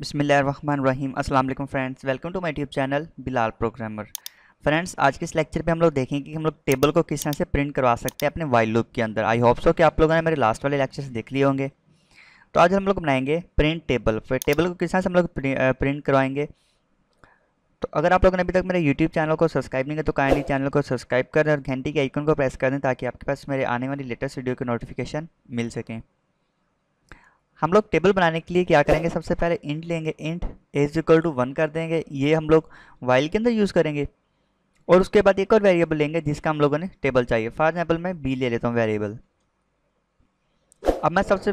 बिसमीम वालेकुम friends welcome to my YouTube channel Bilal programmer friends आज के इस लेक्चर पे हम लोग देखेंगे कि हम लोग टेबल को किस तरह से प्रिंट करवा सकते हैं अपने वाइल लूप के अंदर आई होप सो कि आप लोगों ने मेरे लास्ट वाले लेक्चर से देख लिए होंगे तो आज हम लोग बनाएंगे प्रिंट टेबल फिर टेबल को किस तरह से हम लोग प्रिंट करवाएंगे तो अगर आप लोगों ने अभी तक मेरे यूट्यूब चैनल को सब्सक्राइब नहीं किया तो काइंडली चैनल को सब्सक्राइब करें और घंटी के आइकन को प्रेस कर दें ताकि आपके पास मेरे आने वाली लेटेस्ट वीडियो की नोटिफिकेशन मिल सकें हम लोग टेबल बनाने के लिए क्या करेंगे सबसे पहले इंट लेंगे int as equal to one कर देंगे ये हम लोग वाइल के अंदर यूज़ करेंगे और उसके बाद एक और वेरिएबल लेंगे जिसका हम लोगों ने टेबल चाहिए फॉर एग्जाम्पल मैं बी ले लेता हूँ वेरिएबल अब मैं सबसे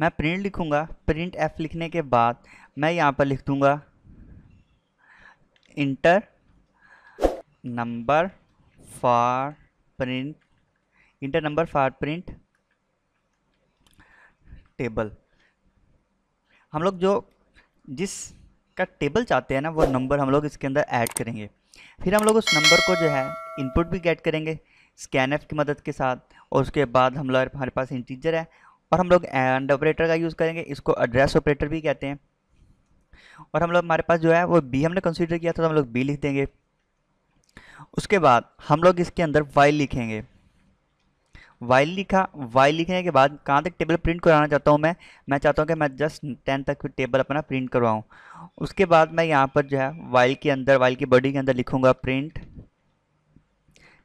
मैं प्रिंट लिखूँगा प्रिंट एफ लिखने के बाद मैं यहाँ पर लिख दूँगा enter number for print enter number for print table हम लोग जो जिस का टेबल चाहते हैं ना वो नंबर हम लोग इसके अंदर ऐड करेंगे फिर हम लोग उस नंबर को जो है इनपुट भी गेट करेंगे स्कैन एफ की मदद के साथ और उसके बाद हम लोग हमारे पास इंटीजर है और हम लोग एंड ऑपरेटर का यूज़ करेंगे इसको एड्रेस ऑपरेटर भी कहते हैं और हम लोग हमारे पास जो है वो बी हमने कंसिडर किया था तो हम लोग बी लिख देंगे उसके बाद हम लोग इसके अंदर वाइल लिखेंगे वाइल लिखा वाइल लिखने के बाद कहाँ तक टेबल प्रिंट कराना चाहता हूँ मैं मैं चाहता हूँ कि मैं जस्ट टेन तक टेबल अपना प्रिंट करवाऊँ उसके बाद मैं यहाँ पर जो है वाइल के अंदर वाइल की बॉडी के अंदर लिखूँगा प्रिंट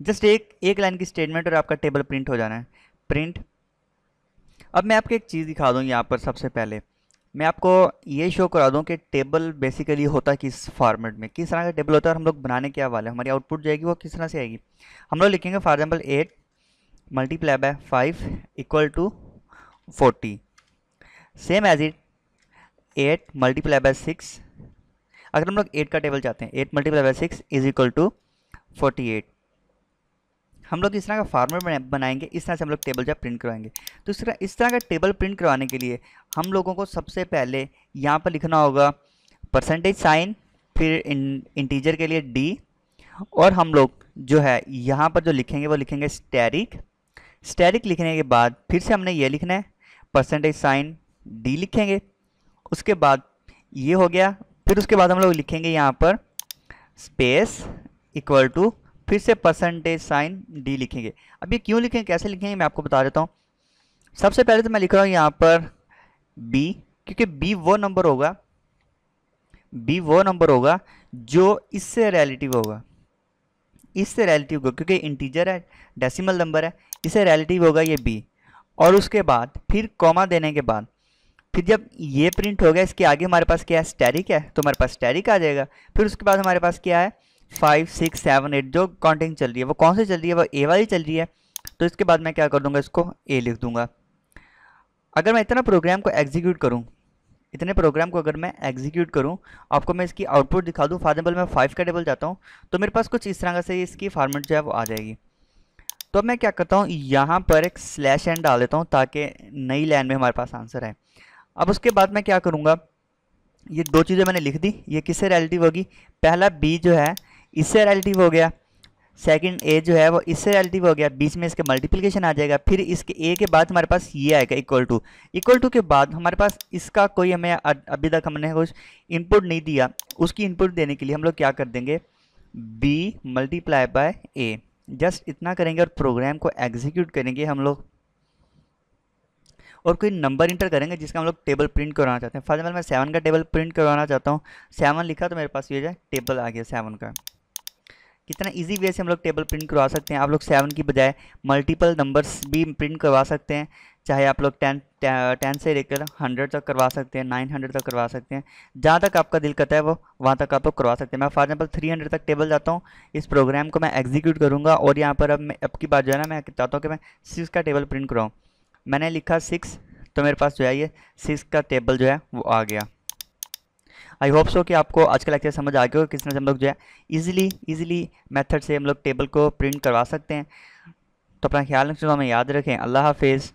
जस्ट एक एक लाइन की स्टेटमेंट और आपका टेबल प्रिंट हो जाना है प्रिंट अब मैं आपको एक चीज़ दिखा दूँ यहाँ पर सबसे पहले मैं आपको ये शो करा दूँ कि टेबल बेसिकली होता किस फॉर्मेट में किस तरह का टेबल होता है और हम लोग बनाने क्या वाले हमारी आउटपुट जाएगी वो किस तरह से आएगी हम लोग लिखेंगे for example eight multiply by five equal to forty same as it eight multiply by six अगर हम लोग एट का टेबल चाहते हैं eight multiply by six is equal to forty eight हम लोग इस तरह का फार्मूला बनाएंगे इस तरह से हम लोग टेबल जब प्रिंट करवाएंगे तो इस तरह इस तरह का टेबल प्रिंट करवाने के लिए हम लोगों को सबसे पहले यहाँ पर लिखना होगा परसेंटेज साइन फिर इंटीजर के लिए डी और हम लोग जो है यहाँ पर जो लिखेंगे वो लिखेंगे स्टैरिक स्टैटिक लिखने के बाद फिर से हमने ये लिखना है परसेंटेज साइन डी लिखेंगे उसके बाद ये हो गया फिर उसके बाद हम लोग लिखेंगे यहाँ पर स्पेस इक्वल टू फिर से परसेंटेज साइन डी लिखेंगे अब ये क्यों लिखेंगे कैसे लिखेंगे मैं आपको बता देता हूँ सबसे पहले तो मैं लिख रहा हूँ यहाँ पर बी क्योंकि बी वो नंबर होगा बी वो नंबर होगा जो इससे रिलेटिव होगा इससे रिलेटिव होगा क्योंकि इंटीजर है डेसिमल नंबर है इससे रिलेटिव होगा ये बी और उसके बाद फिर कॉमा देने के बाद फिर जब ये प्रिंट हो गया इसके आगे हमारे पास क्या है स्टेरिक है तो हमारे पास स्टेरिक आ जाएगा फिर उसके बाद हमारे पास क्या है फाइव सिक्स सेवन एट जो काउंटिंग चल रही है वो कौन सी चल रही है वो ए वाली चल रही है तो इसके बाद मैं क्या कर दूंगा इसको ए लिख दूंगा अगर मैं इतना प्रोग्राम को एग्जीक्यूट करूँ इतने प्रोग्राम को अगर मैं एग्जीक्यूट करूं आपको मैं इसकी आउटपुट दिखा दूं फॉर एग्जाम्पल मैं फाइव का टेबल जाता हूं तो मेरे पास कुछ इस तरह से इसकी फार्मेट जो है वो आ जाएगी तो मैं क्या करता हूँ यहाँ पर एक स्लैश एंड डाल देता हूँ ताकि नई लाइन में हमारे पास आंसर है अब उसके बाद मैं क्या करूँगा ये दो चीज़ें मैंने लिख दी ये किससे रिलेटिव होगी पहला बी जो है इससे रिलेटिव हो गया सेकंड ए जो है वो इससे रिलेटिव हो गया बीच में इसके मल्टीप्लिकेशन आ जाएगा फिर इसके ए के बाद हमारे पास ये आएगा इक्वल टू इक्वल टू के बाद हमारे पास इसका कोई हमें अभी तक हमने कुछ इनपुट नहीं दिया उसकी इनपुट देने के लिए हम लोग क्या कर देंगे B multiply by A just इतना करेंगे और प्रोग्राम को एग्जीक्यूट करेंगे हम लोग और कोई नंबर इंटर करेंगे जिसका हम लोग टेबल प्रिंट करवाना चाहते हैं फॉर एग्जाम्पल मैं सेवन का टेबल प्रिंट करवाना चाहता हूँ सेवन लिखा तो मेरे पास ये जाए टेबल आ गया सेवन का इतना इजी वे से हम लोग टेबल प्रिंट करवा सकते हैं आप लोग सेवन की बजाय मल्टीपल नंबर्स भी प्रिंट करवा सकते हैं चाहे आप लोग टेन टेन से लेकर हंड्रेड तक करवा सकते हैं नाइन हंड्रेड तक करवा सकते हैं जहाँ तक आपका दिल करता है वो वहाँ तक आप लोग करवा सकते हैं मैं फॉर एग्जाम्पल थ्री हंड्रेड तक टेबल जाता हूँ इस प्रोग्राम को मैं एग्जीक्यूट करूँगा और यहाँ पर अब मैं अब की बात जो है ना मैं चाहता हूँ कि मैं सिक्स का टेबल प्रिंट कराऊँ मैंने लिखा सिक्स तो मेरे पास जो है ये सिक्स का टेबल जो है वो आ गया आई होप सो कि आपको आज का लेक्चर समझ आ गया हो किस तरह से हम लोग जो है ईज़िली ईज़िली मेथड से हम लोग टेबल को प्रिंट करवा सकते हैं तो अपना ख्याल रखें हमें याद रखें अल्लाह हाफिज़